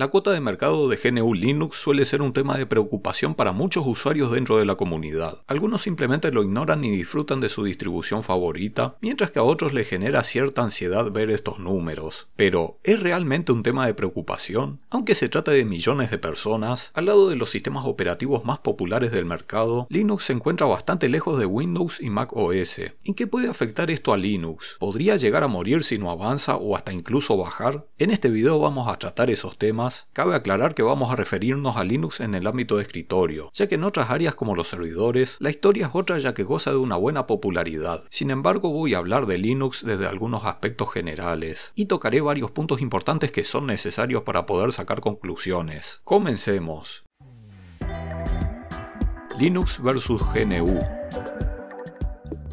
La cuota de mercado de GNU Linux suele ser un tema de preocupación para muchos usuarios dentro de la comunidad. Algunos simplemente lo ignoran y disfrutan de su distribución favorita, mientras que a otros les genera cierta ansiedad ver estos números. Pero, ¿es realmente un tema de preocupación? Aunque se trata de millones de personas, al lado de los sistemas operativos más populares del mercado, Linux se encuentra bastante lejos de Windows y Mac OS. ¿Y qué puede afectar esto a Linux? ¿Podría llegar a morir si no avanza o hasta incluso bajar? En este video vamos a tratar esos temas cabe aclarar que vamos a referirnos a Linux en el ámbito de escritorio, ya que en otras áreas como los servidores, la historia es otra ya que goza de una buena popularidad. Sin embargo, voy a hablar de Linux desde algunos aspectos generales y tocaré varios puntos importantes que son necesarios para poder sacar conclusiones. Comencemos. Linux versus GNU.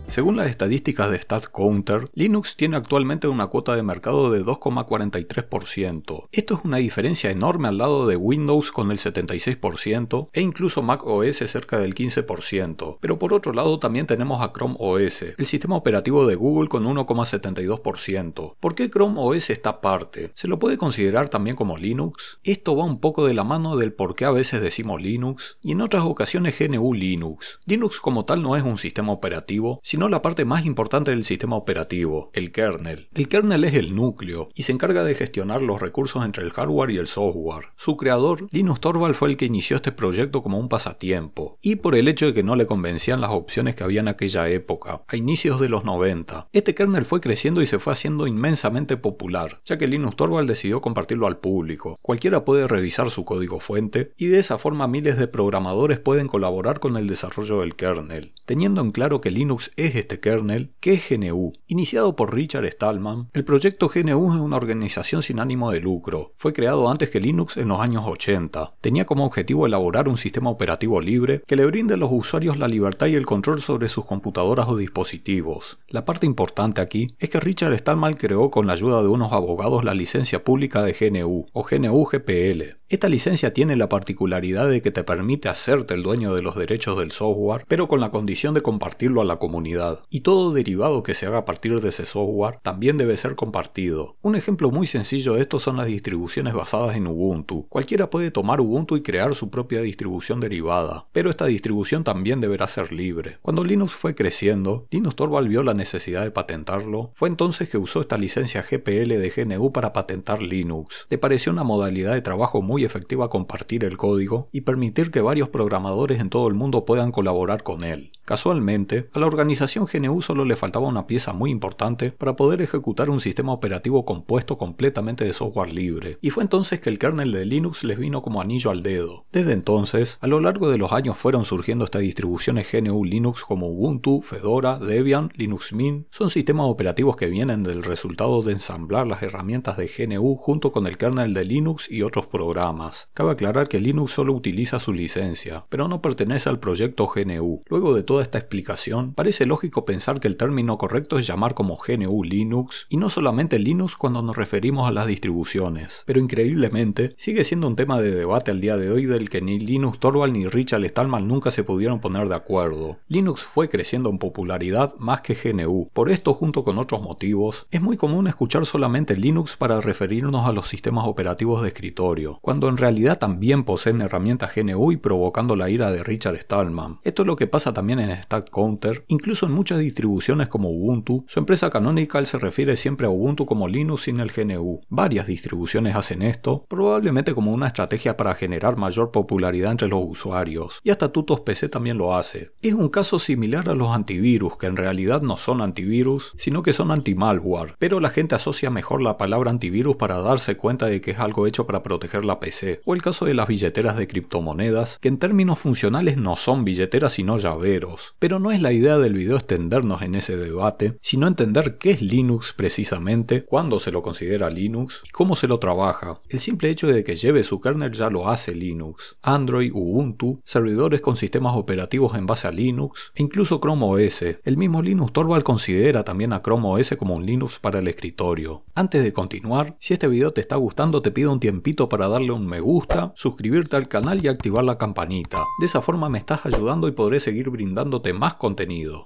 Según las estadísticas de StatCounter, Linux tiene actualmente una cuota de mercado de 2,43%. Esto es una diferencia enorme al lado de Windows con el 76% e incluso Mac OS cerca del 15%. Pero por otro lado también tenemos a Chrome OS, el sistema operativo de Google con 1,72%. ¿Por qué Chrome OS está aparte? ¿Se lo puede considerar también como Linux? Esto va un poco de la mano del por qué a veces decimos Linux y en otras ocasiones GNU Linux. Linux como tal no es un sistema operativo, sino la parte más importante del sistema operativo, el kernel. El kernel es el núcleo y se encarga de gestionar los recursos entre el hardware y el software. Su creador, Linus Torvald, fue el que inició este proyecto como un pasatiempo, y por el hecho de que no le convencían las opciones que había en aquella época, a inicios de los 90. Este kernel fue creciendo y se fue haciendo inmensamente popular, ya que Linus Torvald decidió compartirlo al público. Cualquiera puede revisar su código fuente, y de esa forma miles de programadores pueden colaborar con el desarrollo del kernel, teniendo en claro que Linux es este kernel, que es GNU. Iniciado por Richard Stallman, el proyecto GNU es una organización sin ánimo de lucro. Fue creado antes que Linux en los años 80. Tenía como objetivo elaborar un sistema operativo libre que le brinde a los usuarios la libertad y el control sobre sus computadoras o dispositivos. La parte importante aquí es que Richard Stallman creó con la ayuda de unos abogados la licencia pública de GNU o GNU GPL. Esta licencia tiene la particularidad de que te permite hacerte el dueño de los derechos del software, pero con la condición de compartirlo a la comunidad y todo derivado que se haga a partir de ese software también debe ser compartido. Un ejemplo muy sencillo de esto son las distribuciones basadas en Ubuntu. Cualquiera puede tomar Ubuntu y crear su propia distribución derivada, pero esta distribución también deberá ser libre. Cuando Linux fue creciendo, Linus Torvald vio la necesidad de patentarlo, fue entonces que usó esta licencia GPL de GNU para patentar Linux. Le pareció una modalidad de trabajo muy efectiva compartir el código y permitir que varios programadores en todo el mundo puedan colaborar con él. Casualmente, a la organización GNU solo le faltaba una pieza muy importante para poder ejecutar un sistema operativo compuesto completamente de software libre, y fue entonces que el kernel de Linux les vino como anillo al dedo. Desde entonces, a lo largo de los años fueron surgiendo estas distribuciones GNU Linux como Ubuntu, Fedora, Debian, Linux Mint, son sistemas operativos que vienen del resultado de ensamblar las herramientas de GNU junto con el kernel de Linux y otros programas. Cabe aclarar que Linux solo utiliza su licencia, pero no pertenece al proyecto GNU. Luego de toda esta explicación, parece lógico lógico pensar que el término correcto es llamar como GNU Linux, y no solamente Linux cuando nos referimos a las distribuciones, pero increíblemente sigue siendo un tema de debate al día de hoy del que ni Linux Torvald ni Richard Stallman nunca se pudieron poner de acuerdo. Linux fue creciendo en popularidad más que GNU, por esto junto con otros motivos, es muy común escuchar solamente Linux para referirnos a los sistemas operativos de escritorio, cuando en realidad también poseen herramientas GNU y provocando la ira de Richard Stallman. Esto es lo que pasa también en Stack Counter, incluso muchas distribuciones como Ubuntu, su empresa Canonical se refiere siempre a Ubuntu como Linux sin el GNU. Varias distribuciones hacen esto, probablemente como una estrategia para generar mayor popularidad entre los usuarios, y hasta Tutos PC también lo hace. Es un caso similar a los antivirus, que en realidad no son antivirus, sino que son anti-malware, pero la gente asocia mejor la palabra antivirus para darse cuenta de que es algo hecho para proteger la PC, o el caso de las billeteras de criptomonedas, que en términos funcionales no son billeteras sino llaveros, pero no es la idea del video extendernos en ese debate, sino entender qué es Linux precisamente, cuándo se lo considera Linux y cómo se lo trabaja. El simple hecho de que lleve su kernel ya lo hace Linux. Android, Ubuntu, servidores con sistemas operativos en base a Linux e incluso Chrome OS. El mismo Linux Torvald considera también a Chrome OS como un Linux para el escritorio. Antes de continuar, si este video te está gustando te pido un tiempito para darle un me gusta, suscribirte al canal y activar la campanita. De esa forma me estás ayudando y podré seguir brindándote más contenido.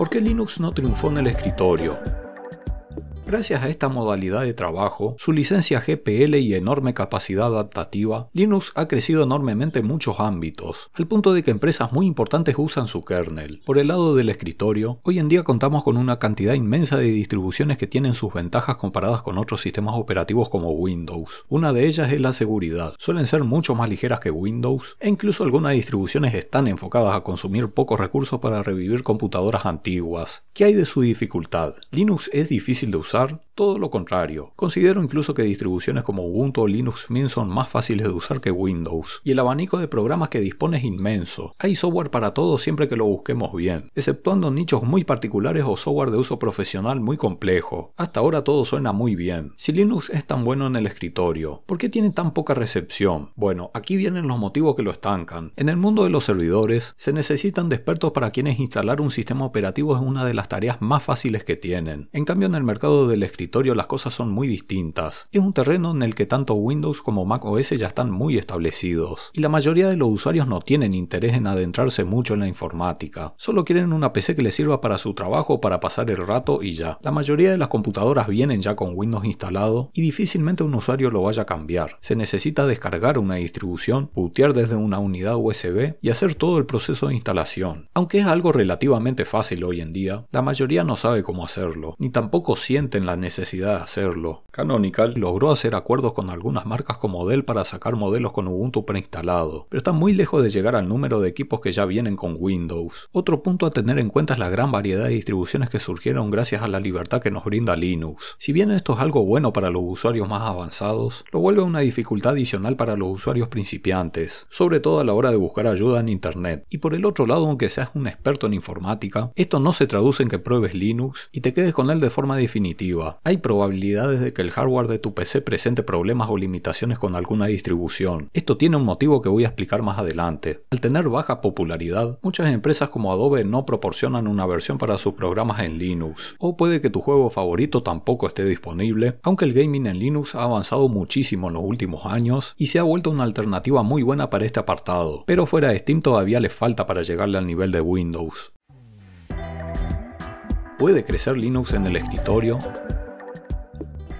¿Por qué Linux no triunfó en el escritorio? Gracias a esta modalidad de trabajo, su licencia GPL y enorme capacidad adaptativa, Linux ha crecido enormemente en muchos ámbitos, al punto de que empresas muy importantes usan su kernel. Por el lado del escritorio, hoy en día contamos con una cantidad inmensa de distribuciones que tienen sus ventajas comparadas con otros sistemas operativos como Windows. Una de ellas es la seguridad. Suelen ser mucho más ligeras que Windows e incluso algunas distribuciones están enfocadas a consumir pocos recursos para revivir computadoras antiguas. ¿Qué hay de su dificultad? Linux es difícil de usar todo lo contrario. Considero incluso que distribuciones como Ubuntu o Linux Mint son más fáciles de usar que Windows. Y el abanico de programas que dispone es inmenso. Hay software para todo siempre que lo busquemos bien, exceptuando nichos muy particulares o software de uso profesional muy complejo. Hasta ahora todo suena muy bien. Si Linux es tan bueno en el escritorio, ¿por qué tiene tan poca recepción? Bueno, aquí vienen los motivos que lo estancan. En el mundo de los servidores, se necesitan de expertos para quienes instalar un sistema operativo es una de las tareas más fáciles que tienen. En cambio, en el mercado de del escritorio las cosas son muy distintas. Es un terreno en el que tanto Windows como Mac OS ya están muy establecidos, y la mayoría de los usuarios no tienen interés en adentrarse mucho en la informática. Solo quieren una PC que les sirva para su trabajo, para pasar el rato y ya. La mayoría de las computadoras vienen ya con Windows instalado y difícilmente un usuario lo vaya a cambiar. Se necesita descargar una distribución, bootear desde una unidad USB y hacer todo el proceso de instalación. Aunque es algo relativamente fácil hoy en día, la mayoría no sabe cómo hacerlo, ni tampoco siente la necesidad de hacerlo. Canonical logró hacer acuerdos con algunas marcas como Dell para sacar modelos con Ubuntu preinstalado, pero está muy lejos de llegar al número de equipos que ya vienen con Windows. Otro punto a tener en cuenta es la gran variedad de distribuciones que surgieron gracias a la libertad que nos brinda Linux. Si bien esto es algo bueno para los usuarios más avanzados, lo vuelve una dificultad adicional para los usuarios principiantes, sobre todo a la hora de buscar ayuda en Internet. Y por el otro lado, aunque seas un experto en informática, esto no se traduce en que pruebes Linux y te quedes con él de forma definitiva hay probabilidades de que el hardware de tu PC presente problemas o limitaciones con alguna distribución. Esto tiene un motivo que voy a explicar más adelante. Al tener baja popularidad, muchas empresas como Adobe no proporcionan una versión para sus programas en Linux, o puede que tu juego favorito tampoco esté disponible, aunque el gaming en Linux ha avanzado muchísimo en los últimos años y se ha vuelto una alternativa muy buena para este apartado, pero fuera de Steam todavía le falta para llegarle al nivel de Windows. ¿Puede crecer Linux en el escritorio?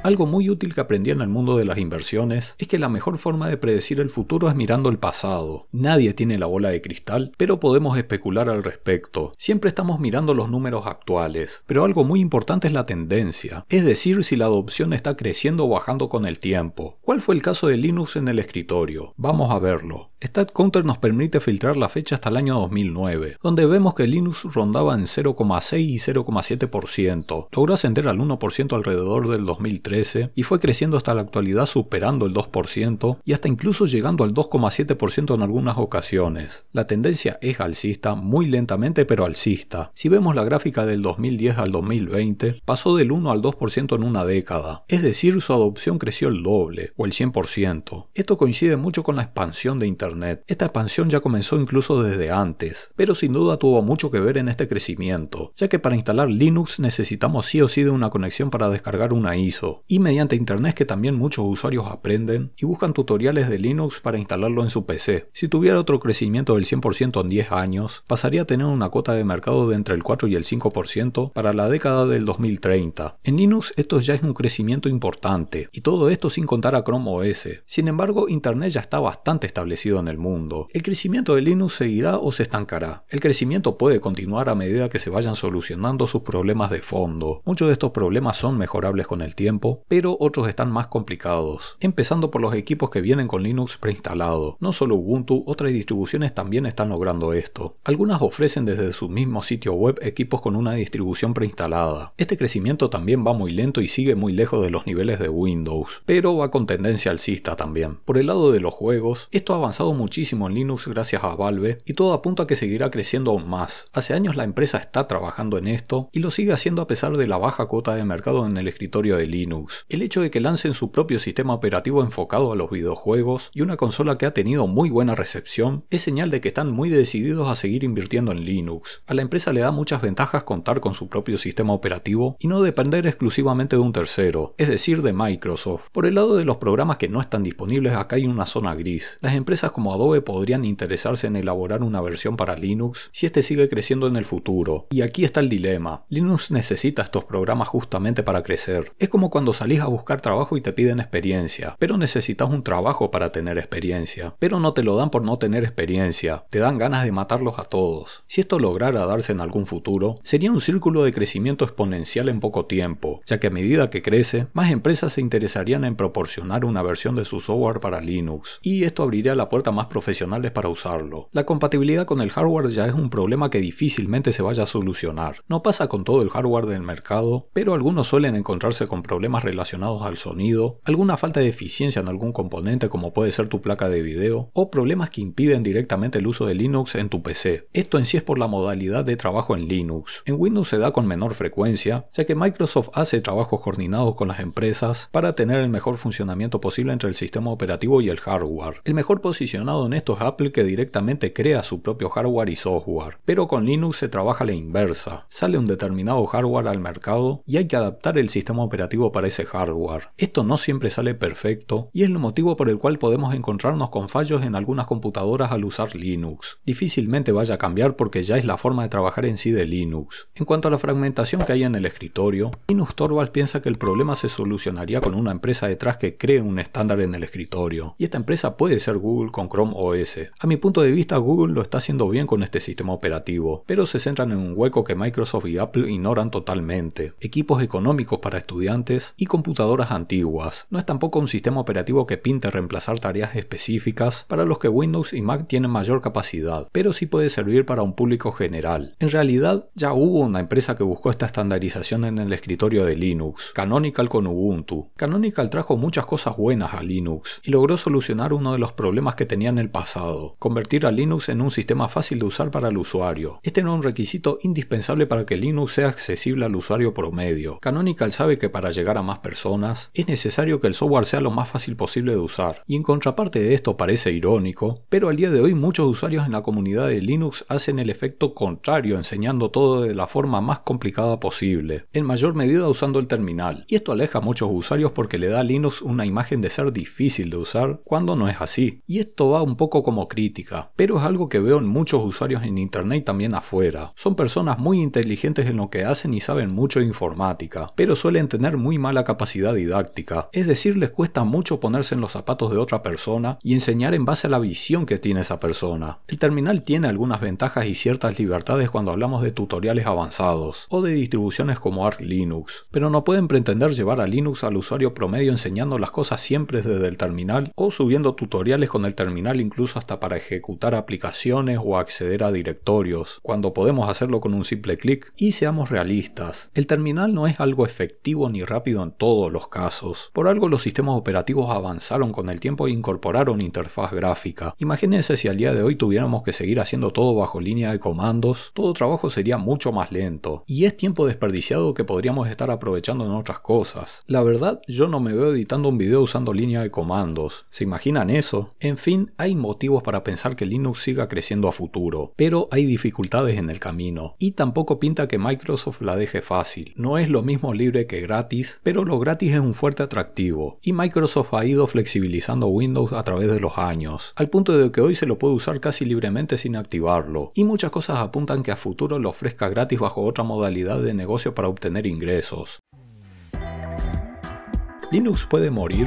Algo muy útil que aprendí en el mundo de las inversiones es que la mejor forma de predecir el futuro es mirando el pasado. Nadie tiene la bola de cristal, pero podemos especular al respecto. Siempre estamos mirando los números actuales, pero algo muy importante es la tendencia, es decir, si la adopción está creciendo o bajando con el tiempo. ¿Cuál fue el caso de Linux en el escritorio? Vamos a verlo. StatCounter nos permite filtrar la fecha hasta el año 2009, donde vemos que Linux rondaba en 0,6 y 0,7%, logró ascender al 1% alrededor del 2013 y fue creciendo hasta la actualidad superando el 2% y hasta incluso llegando al 2,7% en algunas ocasiones. La tendencia es alcista, muy lentamente pero alcista. Si vemos la gráfica del 2010 al 2020, pasó del 1 al 2% en una década, es decir, su adopción creció el doble, o el 100%. Esto coincide mucho con la expansión de Internet esta expansión ya comenzó incluso desde antes, pero sin duda tuvo mucho que ver en este crecimiento, ya que para instalar Linux necesitamos sí o sí de una conexión para descargar una ISO, y mediante Internet que también muchos usuarios aprenden y buscan tutoriales de Linux para instalarlo en su PC. Si tuviera otro crecimiento del 100% en 10 años, pasaría a tener una cuota de mercado de entre el 4 y el 5% para la década del 2030. En Linux esto ya es un crecimiento importante, y todo esto sin contar a Chrome OS. Sin embargo, Internet ya está bastante establecido en el mundo. ¿El crecimiento de Linux seguirá o se estancará? El crecimiento puede continuar a medida que se vayan solucionando sus problemas de fondo. Muchos de estos problemas son mejorables con el tiempo, pero otros están más complicados. Empezando por los equipos que vienen con Linux preinstalado. No solo Ubuntu, otras distribuciones también están logrando esto. Algunas ofrecen desde su mismo sitio web equipos con una distribución preinstalada. Este crecimiento también va muy lento y sigue muy lejos de los niveles de Windows, pero va con tendencia alcista también. Por el lado de los juegos, esto ha avanzado muchísimo en Linux gracias a Valve y todo apunta a que seguirá creciendo aún más. Hace años la empresa está trabajando en esto y lo sigue haciendo a pesar de la baja cuota de mercado en el escritorio de Linux. El hecho de que lancen su propio sistema operativo enfocado a los videojuegos y una consola que ha tenido muy buena recepción es señal de que están muy decididos a seguir invirtiendo en Linux. A la empresa le da muchas ventajas contar con su propio sistema operativo y no depender exclusivamente de un tercero, es decir, de Microsoft. Por el lado de los programas que no están disponibles, acá hay una zona gris. Las empresas como Adobe podrían interesarse en elaborar una versión para Linux si este sigue creciendo en el futuro. Y aquí está el dilema. Linux necesita estos programas justamente para crecer. Es como cuando salís a buscar trabajo y te piden experiencia, pero necesitas un trabajo para tener experiencia, pero no te lo dan por no tener experiencia, te dan ganas de matarlos a todos. Si esto lograra darse en algún futuro, sería un círculo de crecimiento exponencial en poco tiempo, ya que a medida que crece, más empresas se interesarían en proporcionar una versión de su software para Linux, y esto abriría la puerta más profesionales para usarlo. La compatibilidad con el hardware ya es un problema que difícilmente se vaya a solucionar. No pasa con todo el hardware del mercado, pero algunos suelen encontrarse con problemas relacionados al sonido, alguna falta de eficiencia en algún componente como puede ser tu placa de video, o problemas que impiden directamente el uso de Linux en tu PC. Esto en sí es por la modalidad de trabajo en Linux. En Windows se da con menor frecuencia, ya que Microsoft hace trabajos coordinados con las empresas para tener el mejor funcionamiento posible entre el sistema operativo y el hardware. El mejor posicionamiento en estos Apple que directamente crea su propio hardware y software, pero con Linux se trabaja la inversa. Sale un determinado hardware al mercado y hay que adaptar el sistema operativo para ese hardware. Esto no siempre sale perfecto y es el motivo por el cual podemos encontrarnos con fallos en algunas computadoras al usar Linux. Difícilmente vaya a cambiar porque ya es la forma de trabajar en sí de Linux. En cuanto a la fragmentación que hay en el escritorio, Linux Torvalds piensa que el problema se solucionaría con una empresa detrás que cree un estándar en el escritorio. Y esta empresa puede ser Google con Chrome OS. A mi punto de vista, Google lo está haciendo bien con este sistema operativo, pero se centran en un hueco que Microsoft y Apple ignoran totalmente. Equipos económicos para estudiantes y computadoras antiguas. No es tampoco un sistema operativo que pinte reemplazar tareas específicas para los que Windows y Mac tienen mayor capacidad, pero sí puede servir para un público general. En realidad, ya hubo una empresa que buscó esta estandarización en el escritorio de Linux, Canonical con Ubuntu. Canonical trajo muchas cosas buenas a Linux y logró solucionar uno de los problemas que tenía en el pasado, convertir a Linux en un sistema fácil de usar para el usuario. Este no es un requisito indispensable para que Linux sea accesible al usuario promedio. Canonical sabe que para llegar a más personas es necesario que el software sea lo más fácil posible de usar, y en contraparte de esto parece irónico, pero al día de hoy muchos usuarios en la comunidad de Linux hacen el efecto contrario enseñando todo de la forma más complicada posible, en mayor medida usando el terminal, y esto aleja a muchos usuarios porque le da a Linux una imagen de ser difícil de usar cuando no es así, y esto va un poco como crítica, pero es algo que veo en muchos usuarios en internet y también afuera. Son personas muy inteligentes en lo que hacen y saben mucho de informática, pero suelen tener muy mala capacidad didáctica. Es decir, les cuesta mucho ponerse en los zapatos de otra persona y enseñar en base a la visión que tiene esa persona. El terminal tiene algunas ventajas y ciertas libertades cuando hablamos de tutoriales avanzados o de distribuciones como Arch Linux, pero no pueden pretender llevar a Linux al usuario promedio enseñando las cosas siempre desde el terminal o subiendo tutoriales con el terminal terminal incluso hasta para ejecutar aplicaciones o acceder a directorios, cuando podemos hacerlo con un simple clic. Y seamos realistas, el terminal no es algo efectivo ni rápido en todos los casos. Por algo los sistemas operativos avanzaron con el tiempo e incorporaron interfaz gráfica. Imagínense si al día de hoy tuviéramos que seguir haciendo todo bajo línea de comandos, todo trabajo sería mucho más lento. Y es tiempo desperdiciado que podríamos estar aprovechando en otras cosas. La verdad, yo no me veo editando un video usando línea de comandos. ¿Se imaginan eso? En fin, hay motivos para pensar que Linux siga creciendo a futuro, pero hay dificultades en el camino, y tampoco pinta que Microsoft la deje fácil. No es lo mismo libre que gratis, pero lo gratis es un fuerte atractivo, y Microsoft ha ido flexibilizando Windows a través de los años, al punto de que hoy se lo puede usar casi libremente sin activarlo, y muchas cosas apuntan que a futuro lo ofrezca gratis bajo otra modalidad de negocio para obtener ingresos. ¿Linux puede morir?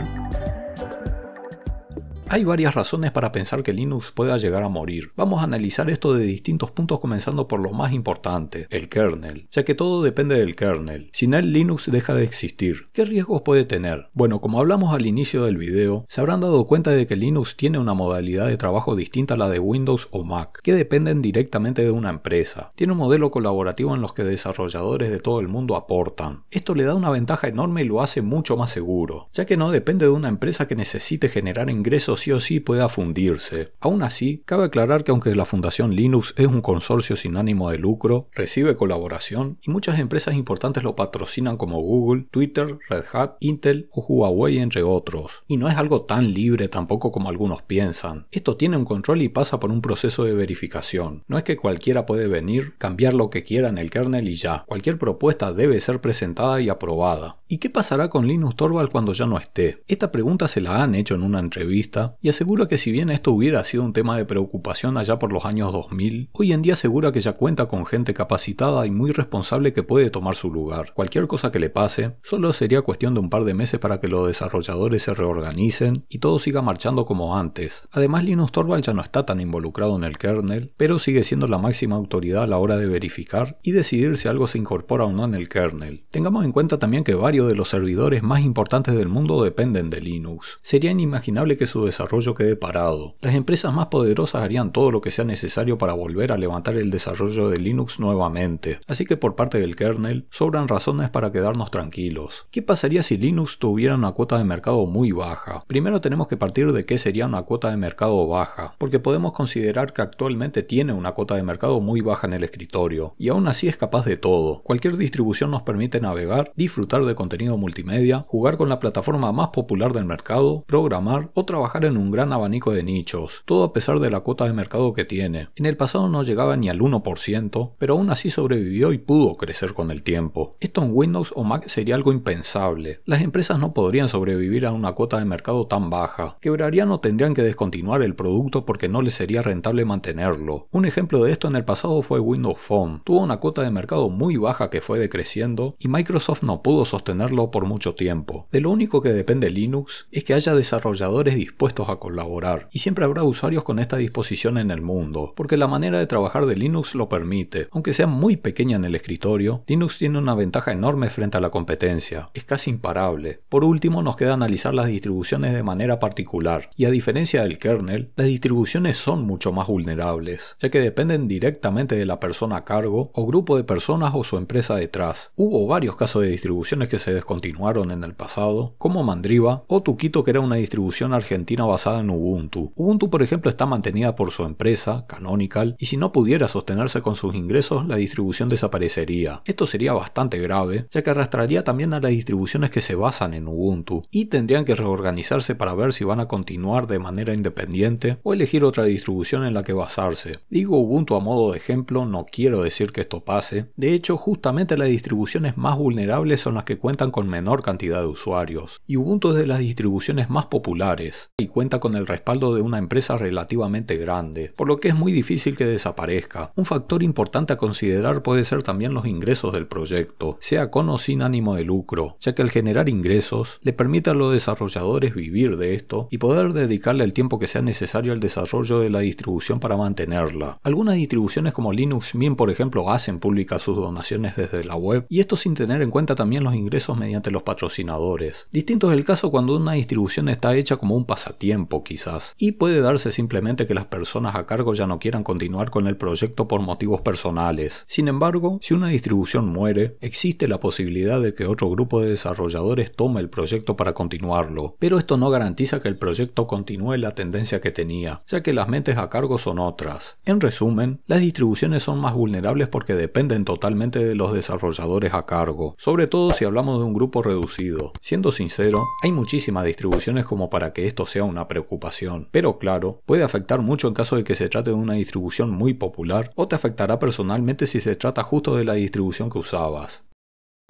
Hay varias razones para pensar que Linux pueda llegar a morir. Vamos a analizar esto de distintos puntos comenzando por lo más importante, el kernel, ya que todo depende del kernel. Sin él Linux deja de existir. ¿Qué riesgos puede tener? Bueno, como hablamos al inicio del video, se habrán dado cuenta de que Linux tiene una modalidad de trabajo distinta a la de Windows o Mac, que dependen directamente de una empresa. Tiene un modelo colaborativo en los que desarrolladores de todo el mundo aportan. Esto le da una ventaja enorme y lo hace mucho más seguro, ya que no depende de una empresa que necesite generar ingresos sí o sí pueda fundirse. Aún así, cabe aclarar que aunque la Fundación Linux es un consorcio sin ánimo de lucro, recibe colaboración y muchas empresas importantes lo patrocinan como Google, Twitter, Red Hat, Intel o Huawei entre otros. Y no es algo tan libre tampoco como algunos piensan. Esto tiene un control y pasa por un proceso de verificación. No es que cualquiera puede venir, cambiar lo que quiera en el kernel y ya. Cualquier propuesta debe ser presentada y aprobada. ¿Y qué pasará con Linux Torvald cuando ya no esté? Esta pregunta se la han hecho en una entrevista y asegura que si bien esto hubiera sido un tema de preocupación allá por los años 2000, hoy en día asegura que ya cuenta con gente capacitada y muy responsable que puede tomar su lugar. Cualquier cosa que le pase, solo sería cuestión de un par de meses para que los desarrolladores se reorganicen y todo siga marchando como antes. Además, Linus Torvald ya no está tan involucrado en el kernel, pero sigue siendo la máxima autoridad a la hora de verificar y decidir si algo se incorpora o no en el kernel. Tengamos en cuenta también que varios de los servidores más importantes del mundo dependen de Linux. Sería inimaginable que su desarrollo quede parado. Las empresas más poderosas harían todo lo que sea necesario para volver a levantar el desarrollo de Linux nuevamente, así que por parte del kernel sobran razones para quedarnos tranquilos. ¿Qué pasaría si Linux tuviera una cuota de mercado muy baja? Primero tenemos que partir de qué sería una cuota de mercado baja, porque podemos considerar que actualmente tiene una cuota de mercado muy baja en el escritorio, y aún así es capaz de todo. Cualquier distribución nos permite navegar, disfrutar de contenido multimedia, jugar con la plataforma más popular del mercado, programar o trabajar en un gran abanico de nichos, todo a pesar de la cuota de mercado que tiene. En el pasado no llegaba ni al 1%, pero aún así sobrevivió y pudo crecer con el tiempo. Esto en Windows o Mac sería algo impensable. Las empresas no podrían sobrevivir a una cuota de mercado tan baja. Quebrarían o tendrían que descontinuar el producto porque no les sería rentable mantenerlo. Un ejemplo de esto en el pasado fue Windows Phone. Tuvo una cuota de mercado muy baja que fue decreciendo y Microsoft no pudo sostenerlo por mucho tiempo. De lo único que depende Linux es que haya desarrolladores dispuestos a colaborar, y siempre habrá usuarios con esta disposición en el mundo, porque la manera de trabajar de Linux lo permite. Aunque sea muy pequeña en el escritorio, Linux tiene una ventaja enorme frente a la competencia, es casi imparable. Por último, nos queda analizar las distribuciones de manera particular, y a diferencia del kernel, las distribuciones son mucho más vulnerables, ya que dependen directamente de la persona a cargo o grupo de personas o su empresa detrás. Hubo varios casos de distribuciones que se descontinuaron en el pasado, como Mandriva o Tuquito que era una distribución argentina basada en Ubuntu. Ubuntu, por ejemplo, está mantenida por su empresa, Canonical, y si no pudiera sostenerse con sus ingresos, la distribución desaparecería. Esto sería bastante grave, ya que arrastraría también a las distribuciones que se basan en Ubuntu, y tendrían que reorganizarse para ver si van a continuar de manera independiente o elegir otra distribución en la que basarse. Digo Ubuntu a modo de ejemplo, no quiero decir que esto pase. De hecho, justamente las distribuciones más vulnerables son las que cuentan con menor cantidad de usuarios, y Ubuntu es de las distribuciones más populares cuenta con el respaldo de una empresa relativamente grande, por lo que es muy difícil que desaparezca. Un factor importante a considerar puede ser también los ingresos del proyecto, sea con o sin ánimo de lucro, ya que al generar ingresos le permite a los desarrolladores vivir de esto y poder dedicarle el tiempo que sea necesario al desarrollo de la distribución para mantenerla. Algunas distribuciones como Linux Mint, por ejemplo, hacen públicas sus donaciones desde la web y esto sin tener en cuenta también los ingresos mediante los patrocinadores. Distinto es el caso cuando una distribución está hecha como un pasatiempo tiempo quizás, y puede darse simplemente que las personas a cargo ya no quieran continuar con el proyecto por motivos personales. Sin embargo, si una distribución muere, existe la posibilidad de que otro grupo de desarrolladores tome el proyecto para continuarlo, pero esto no garantiza que el proyecto continúe la tendencia que tenía, ya que las mentes a cargo son otras. En resumen, las distribuciones son más vulnerables porque dependen totalmente de los desarrolladores a cargo, sobre todo si hablamos de un grupo reducido. Siendo sincero, hay muchísimas distribuciones como para que esto sea un una preocupación, pero claro, puede afectar mucho en caso de que se trate de una distribución muy popular o te afectará personalmente si se trata justo de la distribución que usabas.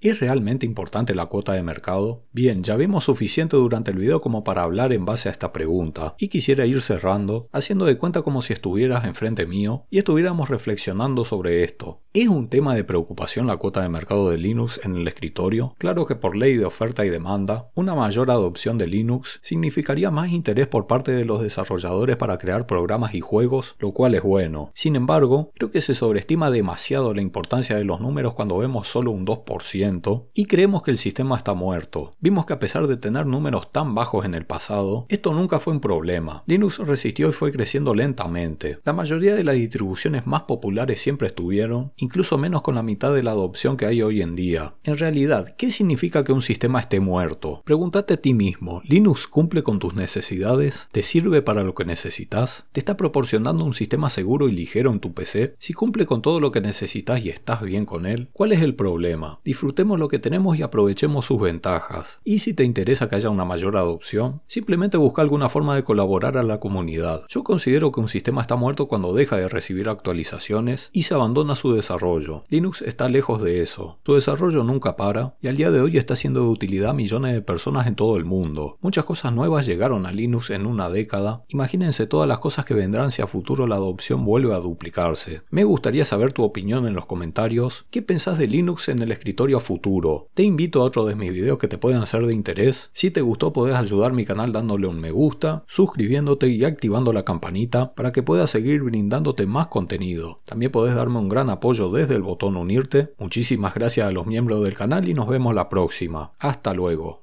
¿Es realmente importante la cuota de mercado? Bien, ya vimos suficiente durante el video como para hablar en base a esta pregunta y quisiera ir cerrando haciendo de cuenta como si estuvieras enfrente mío y estuviéramos reflexionando sobre esto. ¿Es un tema de preocupación la cuota de mercado de Linux en el escritorio? Claro que por ley de oferta y demanda, una mayor adopción de Linux significaría más interés por parte de los desarrolladores para crear programas y juegos, lo cual es bueno. Sin embargo, creo que se sobreestima demasiado la importancia de los números cuando vemos solo un 2% y creemos que el sistema está muerto. Vimos que a pesar de tener números tan bajos en el pasado, esto nunca fue un problema. Linux resistió y fue creciendo lentamente. La mayoría de las distribuciones más populares siempre estuvieron, incluso menos con la mitad de la adopción que hay hoy en día. En realidad, ¿qué significa que un sistema esté muerto? Pregúntate a ti mismo, ¿Linux cumple con tus necesidades? ¿Te sirve para lo que necesitas? ¿Te está proporcionando un sistema seguro y ligero en tu PC? Si cumple con todo lo que necesitas y estás bien con él, ¿cuál es el problema? disfrutemos lo que tenemos y aprovechemos sus ventajas. Y si te interesa que haya una mayor adopción, simplemente busca alguna forma de colaborar a la comunidad. Yo considero que un sistema está muerto cuando deja de recibir actualizaciones y se abandona su desarrollo. Linux está lejos de eso. Su desarrollo nunca para y al día de hoy está siendo de utilidad a millones de personas en todo el mundo. Muchas cosas nuevas llegaron a Linux en una década. Imagínense todas las cosas que vendrán si a futuro la adopción vuelve a duplicarse. Me gustaría saber tu opinión en los comentarios. ¿Qué pensás de Linux en el escritorio futuro. Te invito a otro de mis videos que te pueden ser de interés. Si te gustó podés ayudar mi canal dándole un me gusta, suscribiéndote y activando la campanita para que pueda seguir brindándote más contenido. También podés darme un gran apoyo desde el botón unirte. Muchísimas gracias a los miembros del canal y nos vemos la próxima. Hasta luego.